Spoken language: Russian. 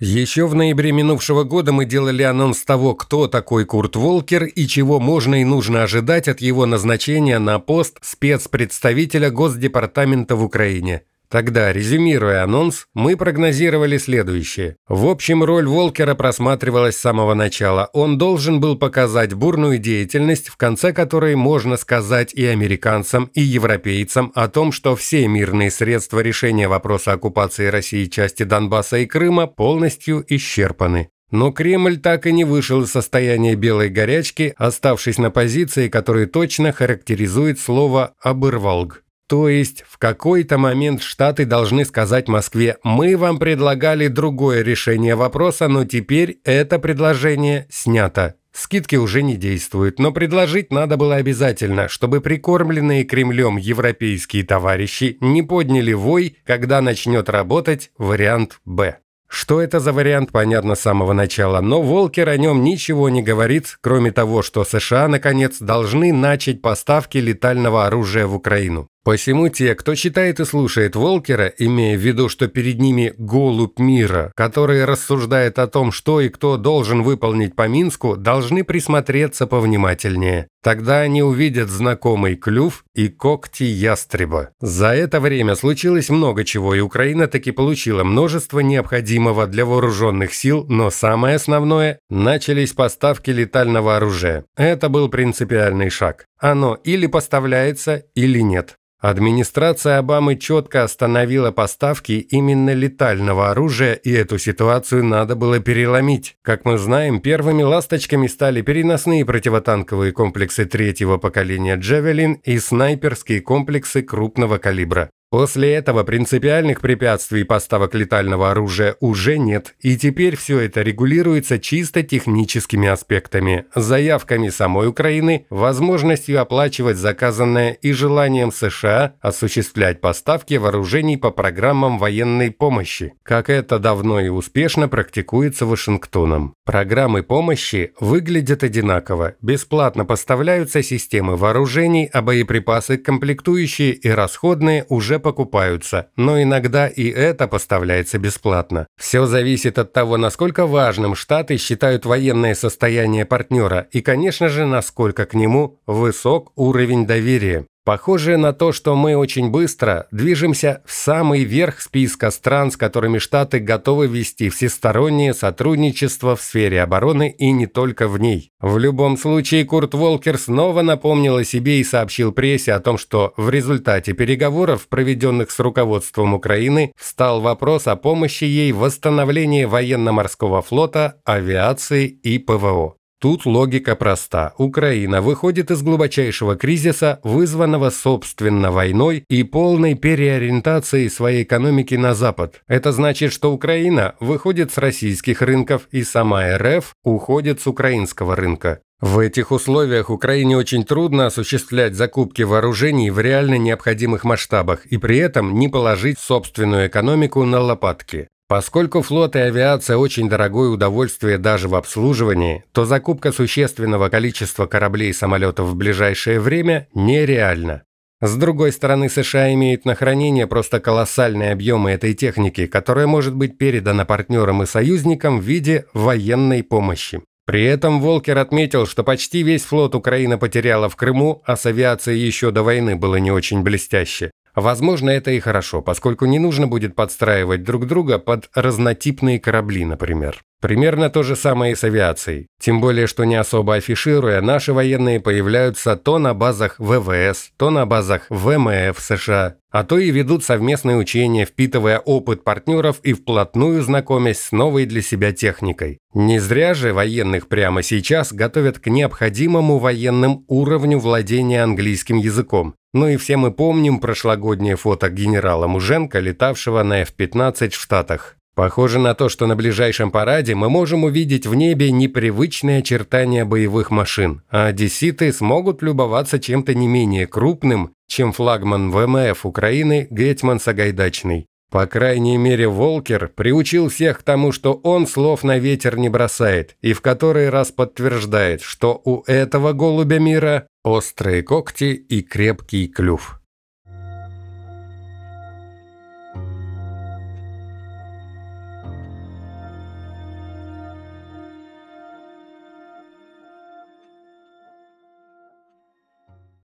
Еще в ноябре минувшего года мы делали анонс того, кто такой Курт Волкер и чего можно и нужно ожидать от его назначения на пост спецпредставителя Госдепартамента в Украине. Тогда, резюмируя анонс, мы прогнозировали следующее. В общем, роль Волкера просматривалась с самого начала. Он должен был показать бурную деятельность, в конце которой можно сказать и американцам, и европейцам о том, что все мирные средства решения вопроса оккупации России части Донбасса и Крыма полностью исчерпаны. Но Кремль так и не вышел из состояния белой горячки, оставшись на позиции, которая точно характеризует слово «обырвалг». То есть в какой-то момент Штаты должны сказать Москве, мы вам предлагали другое решение вопроса, но теперь это предложение снято. Скидки уже не действуют, но предложить надо было обязательно, чтобы прикормленные Кремлем европейские товарищи не подняли вой, когда начнет работать вариант «Б». Что это за вариант, понятно с самого начала, но Волкер о нем ничего не говорит, кроме того, что США, наконец, должны начать поставки летального оружия в Украину. Посему те, кто читает и слушает Волкера, имея в виду, что перед ними голубь мира, который рассуждает о том, что и кто должен выполнить по Минску, должны присмотреться повнимательнее. Тогда они увидят знакомый клюв и когти ястреба. За это время случилось много чего, и Украина таки получила множество необходимого для вооруженных сил, но самое основное – начались поставки летального оружия. Это был принципиальный шаг. Оно или поставляется, или нет. Администрация Обамы четко остановила поставки именно летального оружия, и эту ситуацию надо было переломить. Как мы знаем, первыми ласточками стали переносные противотанковые комплексы комплексы третьего поколения «Джавелин» и снайперские комплексы крупного калибра. После этого принципиальных препятствий поставок летального оружия уже нет, и теперь все это регулируется чисто техническими аспектами, заявками самой Украины, возможностью оплачивать заказанное и желанием США осуществлять поставки вооружений по программам военной помощи, как это давно и успешно практикуется Вашингтоном. Программы помощи выглядят одинаково. Бесплатно поставляются системы вооружений, а боеприпасы, комплектующие и расходные уже покупаются, но иногда и это поставляется бесплатно. Все зависит от того, насколько важным Штаты считают военное состояние партнера и, конечно же, насколько к нему высок уровень доверия. Похоже на то, что мы очень быстро движемся в самый верх списка стран, с которыми Штаты готовы вести всестороннее сотрудничество в сфере обороны и не только в ней. В любом случае, Курт Волкер снова напомнил о себе и сообщил прессе о том, что в результате переговоров, проведенных с руководством Украины, встал вопрос о помощи ей в восстановлении военно-морского флота, авиации и ПВО. Тут логика проста. Украина выходит из глубочайшего кризиса, вызванного собственно войной и полной переориентацией своей экономики на Запад. Это значит, что Украина выходит с российских рынков и сама РФ уходит с украинского рынка. В этих условиях Украине очень трудно осуществлять закупки вооружений в реально необходимых масштабах и при этом не положить собственную экономику на лопатки. Поскольку флот и авиация очень дорогое удовольствие даже в обслуживании, то закупка существенного количества кораблей и самолетов в ближайшее время нереальна. С другой стороны, США имеют на хранение просто колоссальные объемы этой техники, которая может быть передана партнерам и союзникам в виде военной помощи. При этом Волкер отметил, что почти весь флот Украина потеряла в Крыму, а с авиацией еще до войны было не очень блестяще. Возможно, это и хорошо, поскольку не нужно будет подстраивать друг друга под разнотипные корабли, например. Примерно то же самое и с авиацией. Тем более, что не особо афишируя, наши военные появляются то на базах ВВС, то на базах ВМФ США, а то и ведут совместные учения, впитывая опыт партнеров и вплотную знакомясь с новой для себя техникой. Не зря же военных прямо сейчас готовят к необходимому военным уровню владения английским языком. Ну и все мы помним прошлогоднее фото генерала Муженко, летавшего на F-15 в Штатах. Похоже на то, что на ближайшем параде мы можем увидеть в небе непривычные очертания боевых машин, а одесситы смогут любоваться чем-то не менее крупным, чем флагман ВМФ Украины Гетман Сагайдачный. По крайней мере, Волкер приучил всех к тому, что он слов на ветер не бросает, и в который раз подтверждает, что у этого голубя мира острые когти и крепкий клюв.